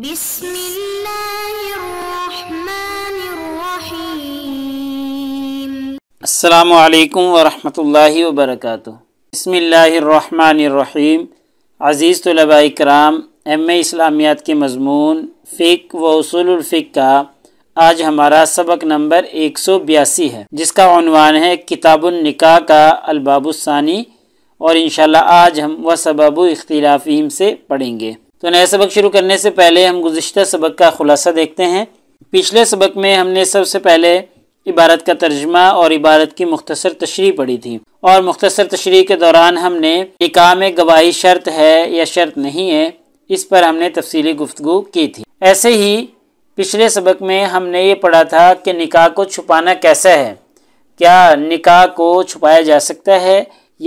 بسم الله الرحمن الرحيم السلام عليكم कराम एम इस्लामियात के मजमून फ़िक व उसूलफ़िक का आज हमारा सबक नंबर एक सौ बयासी है जिसका अनवान है किताबुलनिका का अलबाबुसानी और इन आज हम वह सबब इख्तिलाफ़ीम से पढ़ेंगे तो नया सबक शुरू करने से पहले हम गुज्त सबक का ख़ुलासा देखते हैं पिछले सबक में हमने सबसे पहले इबारत का तर्जमा और इबारत की मुख्तसर तशरी पढ़ी थी और मुख्तर तशरी के दौरान हमने निका में गवाही शर्त है या शर्त नहीं है इस पर हमने तफसली गुफ्तु की थी ऐसे ही पिछले सबक में हमने ये पढ़ा था कि निका को छुपाना कैसा है क्या निका को छुपाया जा सकता है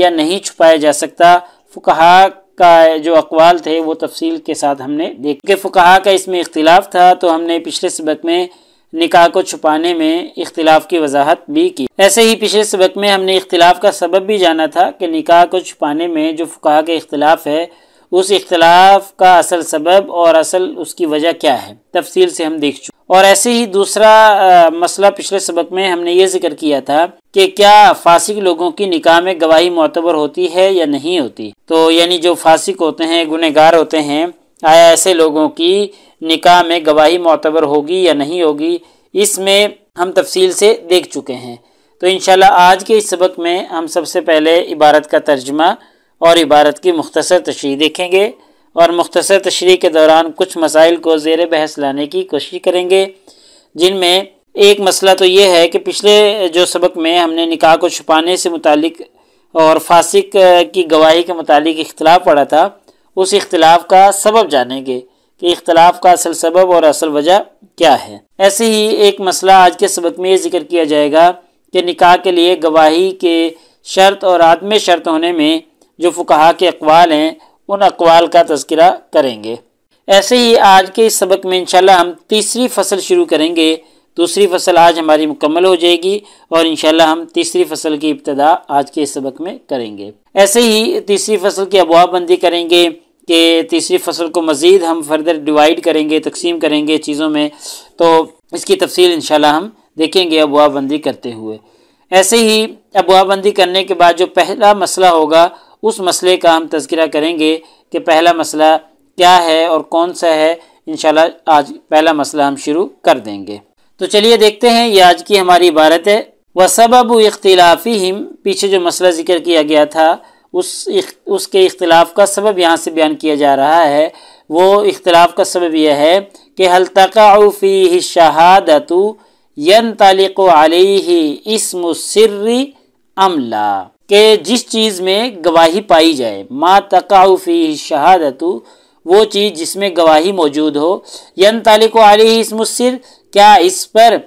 या नहीं छुपाया जा सकता फुकहा का जो अकवाल थे वो तफसील के साथ हमने देख के फ़ुकाहा का इसमें इख्तिलाफ था तो हमने पिछले सबक में निकाह को छुपाने में इख्तिलाफ की वजाहत भी की ऐसे ही पिछले सबक में हमने इख्तिलाफ का सबब भी जाना था कि निकाह को छुपाने में जो फ़ुकाहा का इख्तिलाफ है उस इख्तलाफ का असल सबब और असल उसकी वजह क्या है तफसील से हम देख चुके और ऐसे ही दूसरा आ, मसला पिछले सबक में हमने ये जिक्र किया था कि क्या फासिक लोगों की निकाह में गवाही मोतबर होती है या नहीं होती तो यानी जो फासिक होते हैं गुनहगार होते हैं आया ऐसे लोगों की निकाह में गवाही मोतबर होगी या नहीं होगी इसमें हम तफसील से देख चुके हैं तो इन आज के इस सबक में हम सबसे पहले इबारत का तर्जमा और इबारत की मुख्तर तशरी देखेंगे और मुख्तर तशरी के दौरान कुछ मसाइल को जेर बहस लाने की कोशिश करेंगे जिनमें एक मसला तो ये है कि पिछले जो सबक में हमने निकाह को छुपाने से मुतक और फासिक की गवाही के मुतालिक इख्तलाफ पड़ा था उस इख्तलाफ का सबब जानेंगे कि इख्तलाफ का असल सबब और असल वजह क्या है ऐसे ही एक मसला आज के सबक में ये जिक्र किया जाएगा कि निकाह के लिए गवाही के शर्त और आदम शर्त होने में जो फुकाहा के अकवाल हैं उन अकवाल का तस्करा करेंगे ऐसे ही आज के इस सबक में इंशाल्लाह हम तीसरी फसल शुरू करेंगे दूसरी फसल आज हमारी मुकम्मल हो जाएगी और इंशाल्लाह हम तीसरी फसल की इब्तदा आज के इस सबक में करेंगे ऐसे ही तीसरी फसल की अबवा बंदी करेंगे कि तीसरी फसल को मज़ीद हम फर्दर डिवाइड करेंगे तकसीम करेंगे चीज़ों में तो इसकी तफसील इनशाला हम देखेंगे अबवा बंदी करते हुए ऐसे ही अबवा बंदी करने के बाद जो पहला मसला होगा उस मसले का हम तस्करा करेंगे कि पहला मसला क्या है और कौन सा है इन आज पहला मसला हम शुरू कर देंगे तो चलिए देखते हैं ये आज की हमारी इबारत है व सबब इख्तिलाफ़ी हिम पीछे जो मसला ज़िक्र किया गया था उस उसके इख्तलाफ का सबब यहाँ से बयान किया जा रहा है वो इख्तलाफ का सबब यह है कि हल तकाफ़ी शहादतु यन तलिक इसम सर्री अमला कि जिस चीज़ में गवाही पाई जाए माँ तकाउफ़ी शहादतु वो चीज़ जिसमें गवाही मौजूद हो यन तालिक आली मुसर क्या इस पर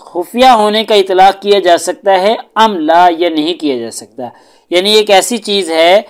खुफिया होने का इतलाक़ किया जा सकता है अमला या नहीं किया जा सकता यानी एक ऐसी चीज़ है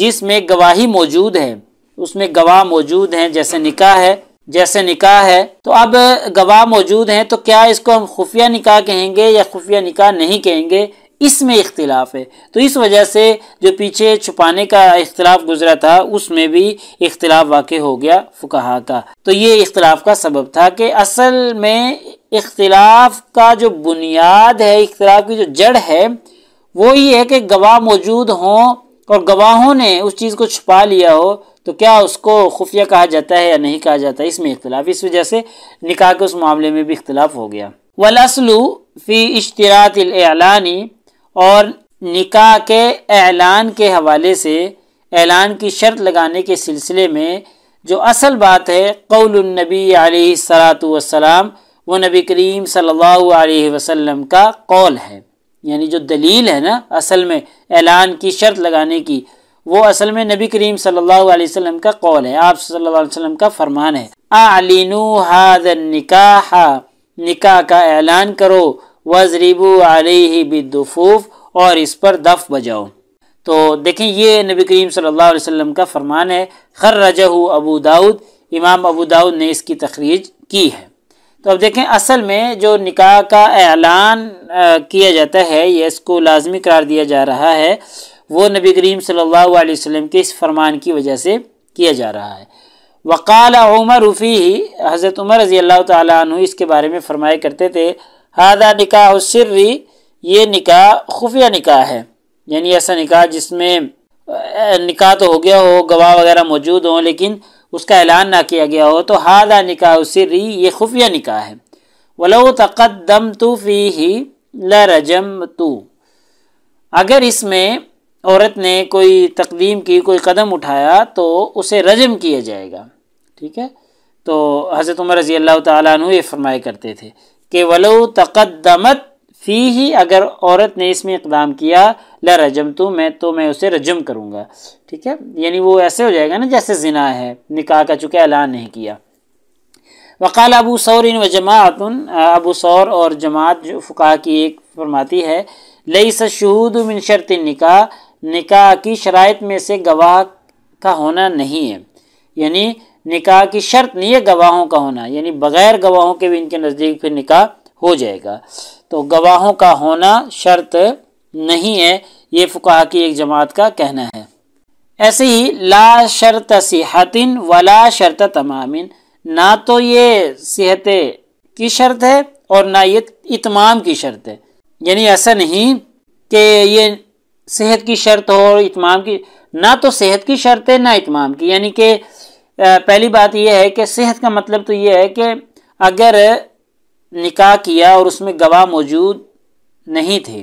जिसमें गवाही मौजूद है उसमें गवाह मौजूद हैं जैसे निकाह है जैसे निकाह है तो अब गवाह मौजूद हैं तो क्या इसको हम खुफिया निकाह कहेंगे या खुफिया निकाह नहीं कहेंगे इसमें इख्तिलाफ है तो इस वजह से जो पीछे छुपाने का इख्तलाफ गुजरा था उसमें भी इख्तलाफ वाक़ हो गया फुकाहा का तो ये इख्तलाफ का सबब था कि असल में इख्तलाफ का जो बुनियाद है इख्तलाफ की जो जड़ है वो ये है कि गवाह मौजूद हों और गवाहों ने उस चीज़ को छुपा लिया हो तो क्या उसको खुफिया कहा जाता है या नहीं कहा जाता इसमें इख्तलाफ इस वजह से निकाह के उस मामले में भी इख्तलाफ हो गया वलसलू फ़ी इश्तरातलानी और निकाह के ऐलान के हवाले से ऐलान की शर्त लगाने के सिलसिले में जो असल बात है कौलनबी सलात वसलाम वो नबी करीम सल्लल्लाहु वसम का कौल है यानी जो दलील है ना असल में ऐलान की शर्त लगाने की वो असल में नबी करीम सल्लल्लाहु अलैहि वसल्लम का कौल है आप सल्लल्लाहु अलैहि वसल्लम का फरमान है आलिनू हाद निकाह निकाह का ऐलान करो वजरीबू अलैहि बिदफूफ और इस पर दफ बजाओ तो देखें ये नबी करीम सल्लल्लाहु अलैहि वसल्लम का फरमान है खर रजहू अबू दाऊद इमाम अबू दाऊद ने इसकी तखरीज की है तो अब देखें असल में जो निकाह का ऐलान किया जाता है या इसको लाजमी करार दिया जा रहा है वो नबी करीम सल्लल्लाहु अलैहि वसल्लम के इस फरमान की वजह से किया जा रहा है वक़ाल उमर उफ़ी ही हज़रत उमर रज़ी अल्लाह तु इसके बारे में फ़रमाया करते थे हादा निकाह सिर्री ये निकाह खुफिया निकाह है यानी ऐसा निकाह जिसमें निकाह तो हो गया हो गवाह वगैरह मौजूद हों लेकिन उसका ऐलान ना किया गया हो तो हादा निकाह सिर्री ये खुफिया निकाह है वलो तकदम तो फ़ी ही रजम तू अगर इसमें औरत ने कोई तकदीम की कोई कदम उठाया तो उसे रजम किया जाएगा ठीक है तो हज़रत उमर रज़ी अल्लाह तु फरमाए करते थे कि वलो तकदमत फ़ी ही अगर औरत ने इसमें इकदाम किया ला रजम तो मैं तो मैं उसे रजम करूँगा ठीक है यानी वो ऐसे हो जाएगा ना जैसे जिना है निकाह का चुके ऐलान नहीं किया वकाल अबू सौर इन व उन अबू सौर और जमात जो फ़ुका की एक फरमाती है लई शहूद मिन शर्त निका निका की शराइ में से गवाह का होना नहीं है यानी निकाह की शर्त नहीं है गवाहों का होना यानी बगैर गवाहों के भी इनके नज़दीक फिर निकाह हो जाएगा तो गवाहों का होना शर्त नहीं है ये फुकाह की एक जमात का कहना है ऐसे ही ला शर्त सिहतिन वला शर्त तमामिन ना तो ये सेहत की शर्त है और ना ये इतमाम की शर्त है यानी ऐसा नहीं कि ये सेहत की शर्त हो और इतमाम की ना तो सेहत की शर्त है ना इतमाम की यानी कि पहली बात यह है कि सेहत का मतलब तो ये है कि अगर निकाह किया और उसमें गवाह मौजूद नहीं थे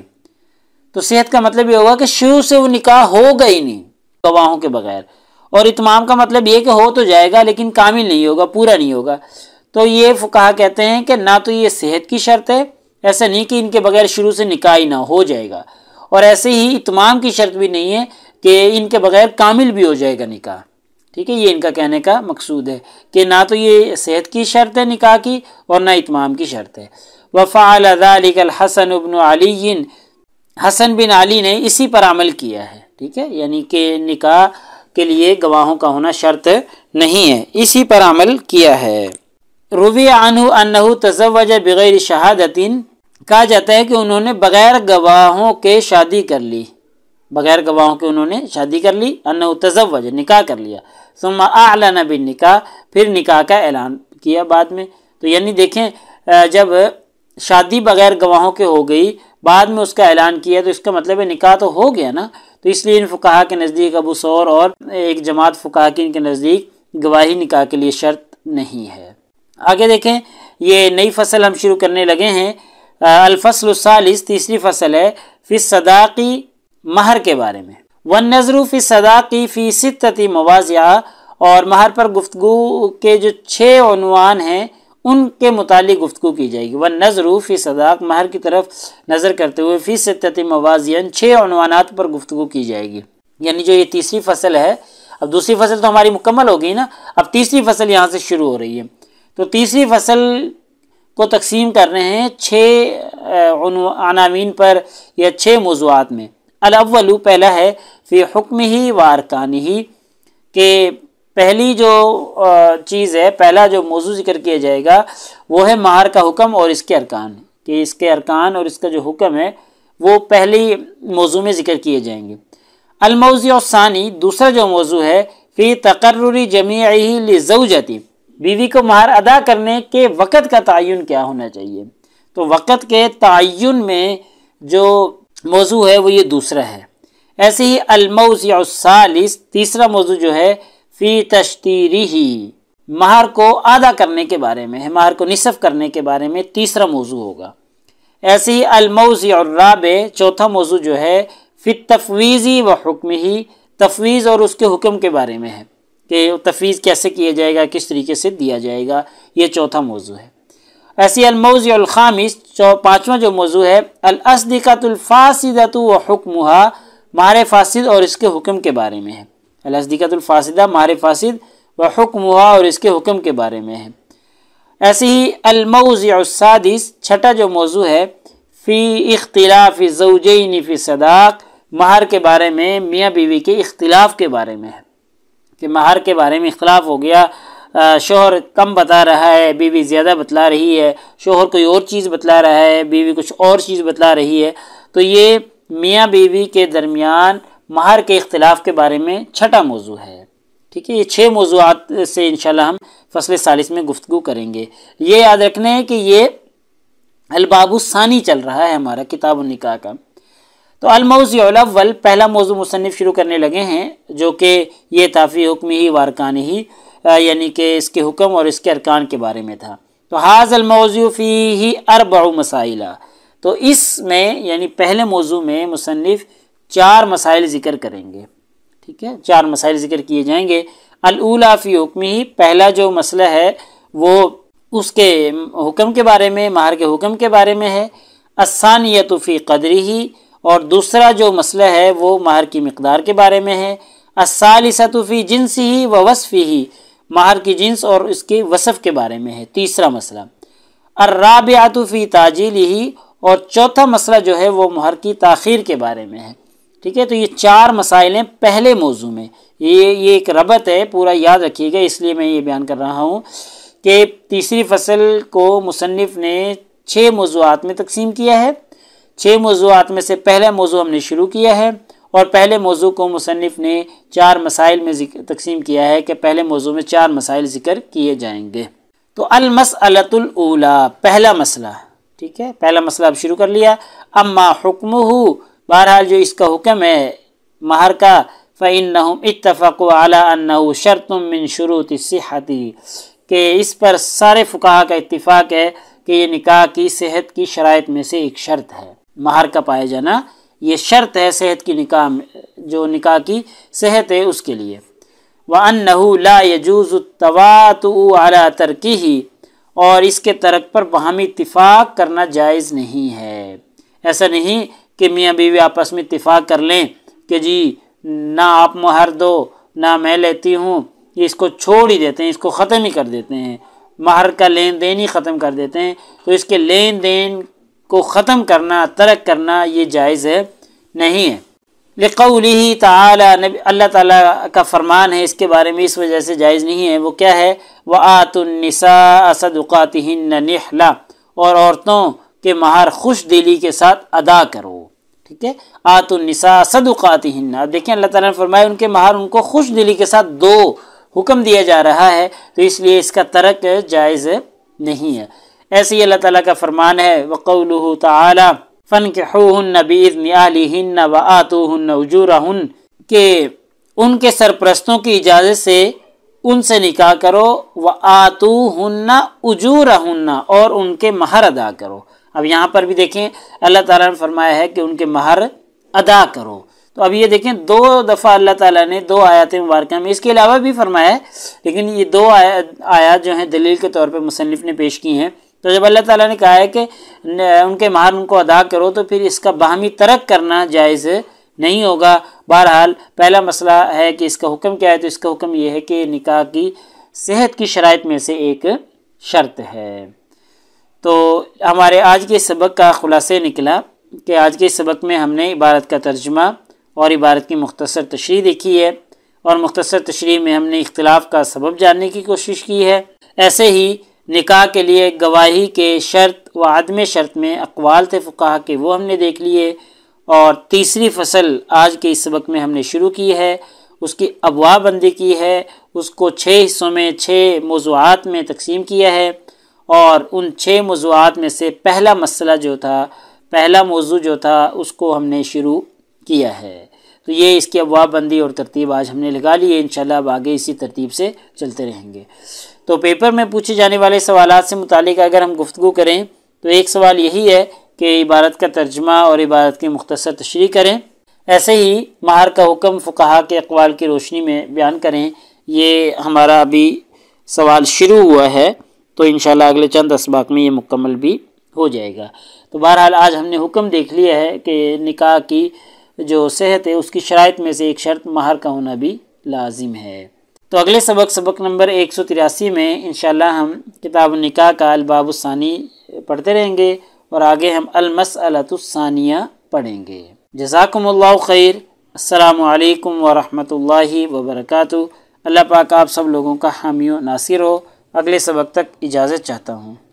तो सेहत का मतलब ये होगा कि शुरू से वो निकाह होगा ही नहीं गवाहों के बगैर और इतमाम का मतलब ये कि हो तो जाएगा लेकिन कामिल नहीं होगा पूरा नहीं होगा तो ये कहा कहते हैं कि ना तो ये सेहत की शर्त है ऐसा नहीं कि इनके बगैर शुरू से निकाह ही ना हो जाएगा और ऐसे ही इतमाम की शर्त भी नहीं है कि इनके बगैर कामिल भी हो जाएगा निकाह ठीक है ये इनका कहने का मकसूद है कि ना तो ये सेहत की शर्त है निकाह की और ना इतमाम की शर्त है वफ़ाल हसन अबन अली हसन बिन अली ने इसी पर अमल किया है ठीक है यानी कि निकाह के लिए गवाहों का होना शर्त नहीं है इसी पर अमल किया है रुवी अनहु अनहू तजवज बग़ैर शहादतिन कहा जाता है कि उन्होंने बग़ैर गवाहों के शादी कर ली बगैर गवाहों के उन्होंने शादी कर ली अन तजवज निकाह कर लिया सुमा आला नबी निका फिर निकाह का ऐलान किया बाद में तो यानी देखें जब शादी बगैर गवाहों के हो गई बाद में उसका ऐलान किया तो इसका मतलब है निकाह तो हो गया ना तो इसलिए इन फुकाहा के नज़दीक अबू सौर और एक जमात फुकाहा की इनके नज़दीक गवाही निकाह के लिए शर्त नहीं है आगे देखें ये नई फसल हम शुरू करने लगे हैं अलफसल सालिस तीसरी फसल है फिर सदाकी महर के बारे में वन नजरू फ़ी की फ़ी सितती मवाजिया और महर पर गुफ्तु के जो छः अनवान हैं उनके मुतालिक गुफ्तु की जाएगी वन नजरू फ़ी सदाक महर की तरफ नज़र करते हुए फ़ी सतत मवाजियन छः अनवाना पर गुफ्तु की जाएगी यानी जो ये तीसरी फसल है अब दूसरी फसल तो हमारी मुकम्मल हो गई ना अब तीसरी फसल यहाँ से शुरू हो रही है तो तीसरी फसल को तकसीम कर रहे हैं छः अनामीन पर या छः मौजूद में अलावलु पहला है फिर हुक्म ही वारकान ही के पहली जो चीज़ है पहला जो मौजू जिक्र किया जाएगा वो है महार का हुक्म और इसके अरकान कि इसके अरकान और इसका जो हुक्म है वो पहली मौजू में ज़िक्र किए जाएंगे अलमौज़ी और सानी दूसरा जो मौजू है फिर तकर्री जमी लिजऊजती बीवी को महार अदा करने के वक़्त का तयन क्या होना चाहिए तो वक़्त के तयन में जो मौजू है वो ये दूसरा है ऐसे ही अलमौज यालिस तीसरा मौजू जो है फ़ी तश्तीरी ही महार को आधा करने के बारे में महार को निसफ करने के बारे में तीसरा मौजू होगा ऐसे ही अलमौज राब चौथा मौजू जो है फिर तफवीज़ी व हुक्म ही तफवीज़ और उसके हुक्म के बारे में है कि तफवीज़ कैसे किया जाएगा किस तरीके से दिया जाएगा ये चौथा मौजू है ऐसी अलमौज़ामिस पाँचवा जो मौजू है अलसदिकतुलफासदत व हकमहा मार फासिद और इसके हुक्म के बारे में है अलसदिकतुलफासदा मार फासिद व हकमहा और इसके हुक्म के बारे में है ऐसे ही अलमौज़ादिस छठा जो मौजू है फ़ी इख्तिलाफ़ जौजन फ़ी सदाक महार के बारे में मियाँ बीवी के इख्तलाफ के बारे में है कि महार के बारे में इख्तलाफ हो गया शोहर कम बता रहा है बीवी ज़्यादा बतला रही है शोहर कोई और चीज़ बतला रहा है बीवी कुछ और चीज़ बतला रही है तो ये मियाँ बीवी के दरमियान माहर के इख्तलाफ के बारे में छठा मौजू है ठीक है ये छः मौजूद से इन हम फसल सालिस में गुफ्तु करेंगे ये याद रखना है कि ये अलबाबू सानी चल रहा है हमारा किताब निका का तो अलमौज़ल पहला मौजू मुसनफ़ शुरू करने लगे हैं जो कि ये ताफ़ी हुक्म ही वारकान ही यानी कि इसके हुक्म और इसके अरकान के बारे में था तो हाजल मौजूफ़ी ही अरब मसाइला तो इसमें यानी पहले मौजू में मुसनफ़ चार मसाइल ज़िक्र करेंगे ठीक है चार मसाइल ज़िक्र किए जाएंगे अलूलाफी हुक्म ही पहला जो मसला है वो उसके हुक्म के बारे में माहर के हुक्म के बारे में है असानियत फ़ी कदरी ही और दूसरा जो मसला है वो माहर की मकदार के बारे में है असालिसतफ़ी जिनसी ही व वसफ़ी ही महर की जिन्स और उसके वसफ़ के बारे में है तीसरा मसला अर्राबातफ़ी ताजील ही और चौथा मसला जो है वो महर की तखिर के बारे में है ठीक है तो ये चार मसाइलें पहले मौजू में ये ये एक रबत है पूरा याद रखिएगा इसलिए मैं ये बयान कर रहा हूँ कि तीसरी फसल को मुसनफ़ ने छः मौजूद में तकसीम किया है छः मौजूद में से पहला मौजू हमने शुरू किया है और पहले मौजू को मुसनफ़ ने चार मसाइल में तकसीम किया है कि पहले मौजू में चार मसाइल ज़िक्र किए जाएंगे तो अलमसलतुल्ला पहला मसला ठीक है पहला मसला अब शुरू कर लिया अम्मा हुक्म हु बहरहाल जो इसका हुक्म है महर का फ़ैन इतफ़ अला शरतुमिन शुरुत सिहती के इस पर सारे फ़ुकाहा का इतफ़ाक़ है कि ये निकाह की सेहत की शराइ में से एक शर्त है महर का पाया जाना ये शर्त है सेहत की निकाह जो निकाह की सेहत है उसके लिए व अनहू ला यजूज़ तवात अला तरकी ही और इसके तरक पर बाहमी इतफ़ाक़ करना जायज़ नहीं है ऐसा नहीं कि मियाँ बीवी आपस में इतफ़ाक़ कर लें कि जी ना आप मुहर दो ना मैं लेती हूँ इसको छोड़ ही देते हैं इसको ख़त्म ही कर देते हैं महर का लेन देन ही ख़त्म कर देते हैं तो इसके लेन देन को ख़त्म करना तर्क करना ये जायज़ नहीं है लकौली ही तला नबी अल्लाह का फ़रमान है इसके बारे में इस वजह से जायज़ नहीं है वो क्या है व आतुलनसा असदात नहला और औरतों के महार खुश दिली के साथ अदा करो ठीक है आतुलनसा असदात अब देखें अल्लाह ताला ने फरमाया उनके महार उनको खुश दिली के साथ दो हुक्म दिया जा रहा है तो इसलिए इसका तर्क जायज़ नहीं है ऐसे ही अल्लाह ताला का फरमान है वक़ल ताला फ़न के हन्न व आतूर के उनके सरपरस्तों की इजाज़त से उनसे निकाह करो व आतू हन्ना उजूर हन्ना और उनके महर अदा करो अब यहाँ पर भी देखें अल्लाह ताला ने फरमाया है कि उनके महर अदा करो तो अब ये देखें दो दफ़ा अल्लाह ताला ने दो आयत मुबारक में इसके अलावा भी फरमाया है लेकिन ये दो आया आयात जो हैं दलील के तौर पर मुसनफ़ ने पेश की हैं तो जब अल्लाह ताला ने कहा है कि उनके महार उनको अदा करो तो फिर इसका बाहमी तरक करना जायज़ नहीं होगा बहरहाल पहला मसला है कि इसका हुक्म क्या है तो इसका हुक्म यह है कि निकाह की सेहत की शराइ में से एक शर्त है तो हमारे आज के सबक का खुलासे निकला कि आज के सबक में हमने इबारत का तर्जमा और इबारत की मुख्तर तशरी देखी है और मुख्तसर तशरी में हमने इख्तलाफ का सबब जानने की कोशिश की है ऐसे ही निकाह के लिए गवाही के शर्त व आदम शर्त में अकवाल थे फ़ुका के वो हमने देख लिए और तीसरी फसल आज के इस सबक में हमने शुरू की है उसकी अबवा बंदी की है उसको छः हिस्सों में छः मौजूद में तकसीम किया है और उन छः मौजूद में से पहला मसला जो था पहला मौजू जो था उसको हमने शुरू किया है तो ये इसकी अवाबंदी और तरतीब आज हमने लगा ली है इन अब आगे इसी तरतीब से चलते रहेंगे तो पेपर में पूछे जाने वाले सवाल से मुतक अगर हम गुफ्तु करें तो एक सवाल यही है कि इबारत का तर्जमा और इबारत की मुख्तर तशरी करें ऐसे ही महार का हुक्म फ़ुकाहा के अकवाल की रोशनी में बयान करें ये हमारा अभी सवाल शुरू हुआ है तो इन अगले चंद इसबाक में ये मुकम्मल भी हो जाएगा तो बहरहाल आज हमने हुक्म देख लिया है कि निकाह की जो सेहत है उसकी शरात में से एक शर्त माहर का होना भी लाजिम है तो अगले सबक सबक नंबर एक सौ तिरासी में इन हम किताब निका का अलबाबुसानी पढ़ते रहेंगे और आगे हम अलमसलतुसानिया पढ़ेंगे जजाकम्ला खैर अल्लाम वरहमल वबरक अल्लाह पाक आप सब लोगों का हामियों नासिर हो अगले सबक तक इजाज़त चाहता हूँ